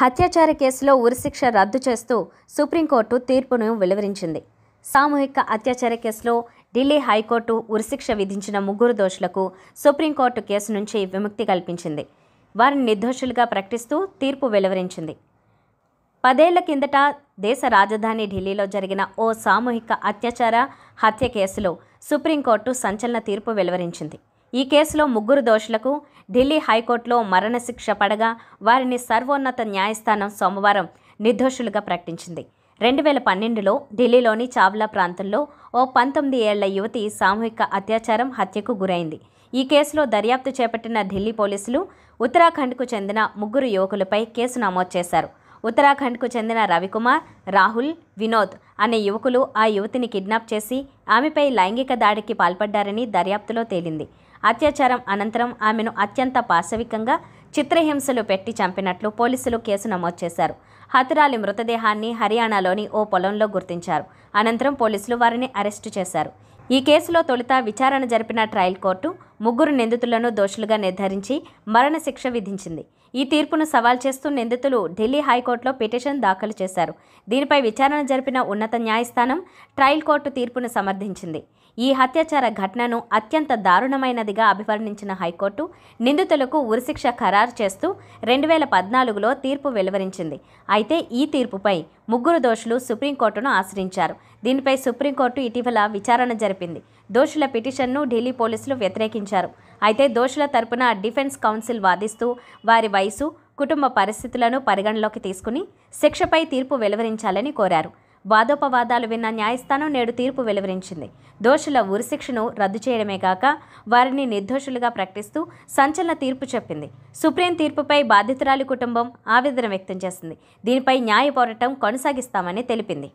హత్యాచార కేసులో ఉరిశిక్ష రద్దు చేస్తూ సుప్రీంకోర్టు తీర్పును వెలువరించింది సామూహిక అత్యాచార కేసులో ఢిల్లీ హైకోర్టు ఉరిశిక్ష విధించిన ముగ్గురు దోషులకు సుప్రీంకోర్టు కేసు నుంచి విముక్తి కల్పించింది వారిని నిర్దోషులుగా ప్రకటిస్తూ తీర్పు వెలువరించింది పదేళ్ల కిందట దేశ రాజధాని ఢిల్లీలో జరిగిన ఓ సామూహిక అత్యాచార హత్య కేసులో సుప్రీంకోర్టు సంచలన తీర్పు వెలువరించింది ఈ కేసులో ముగ్గురు దోషులకు ఢిల్లీ హైకోర్టులో మరణశిక్ష పడగా వారిని సర్వోన్నత న్యాయస్థానం సోమవారం నిర్దోషులుగా ప్రకటించింది రెండు వేల పన్నెండులో ఢిల్లీలోని చావ్లా ప్రాంతంలో ఓ పంతొమ్మిది ఏళ్ల యువతి సామూహిక అత్యాచారం హత్యకు గురైంది ఈ కేసులో దర్యాప్తు చేపట్టిన ఢిల్లీ పోలీసులు ఉత్తరాఖండ్కు చెందిన ముగ్గురు యువకులపై కేసు నమోదు చేశారు ఉత్తరాఖండ్కు చెందిన రవికుమార్ రాహుల్ వినోద్ అనే యువకులు ఆ యువతిని కిడ్నాప్ చేసి ఆమెపై లైంగిక దాడికి పాల్పడ్డారని దర్యాప్తులో తేలింది అత్యాచారం అనంతరం ఆమెను అత్యంత పాశవికంగా చిత్రహింసలు పెట్టి చంపినట్లు పోలీసులు కేసు నమోదు చేశారు హతురాలి మృతదేహాన్ని హర్యానాలోని ఓ పొలంలో గుర్తించారు అనంతరం పోలీసులు వారిని అరెస్టు చేశారు ఈ కేసులో తొలుత విచారణ జరిపిన ట్రయల్ కోర్టు ముగ్గురు నిందితులను దోషులుగా నిర్ధారించి మరణశిక్ష విధించింది ఈ తీర్పును సవాల్ చేస్తూ నిందితులు ఢిల్లీ హైకోర్టులో పిటిషన్ దాఖలు చేశారు దీనిపై విచారణ జరిపిన ఉన్నత న్యాయస్థానం ట్రయల్ కోర్టు తీర్పును సమర్థించింది ఈ హత్యాచార ఘటనను అత్యంత దారుణమైనదిగా అభివర్ణించిన హైకోర్టు నిందితులకు ఉరిశిక్ష ఖరారు చేస్తూ రెండు వేల పద్నాలుగులో తీర్పు వెలువరించింది అయితే ఈ తీర్పుపై ముగ్గురు దోషులు సుప్రీంకోర్టును ఆశ్రయించారు దీనిపై సుప్రీంకోర్టు ఇటీవల విచారణ జరిపింది దోషుల పిటిషన్ను ఢిల్లీ పోలీసులు వ్యతిరేకించారు అయితే దోషుల తరపున డిఫెన్స్ కౌన్సిల్ వాదిస్తూ వారి వయసు కుటుంబ పరిస్థితులను పరిగణలోకి తీసుకుని శిక్షపై తీర్పు వెలువరించాలని కోరారు వాదోపవాదాలు విన్న న్యాయస్థానం నేడు తీర్పు వెలువరించింది దోషుల ఉరిశిక్షను రద్దు చేయడమే కాక వారిని నిర్దోషులుగా ప్రకటిస్తూ సంచలన తీర్పు చెప్పింది సుప్రీం తీర్పుపై బాధితురాలి కుటుంబం ఆవేదన వ్యక్తం చేసింది దీనిపై న్యాయ పోరాటం కొనసాగిస్తామని తెలిపింది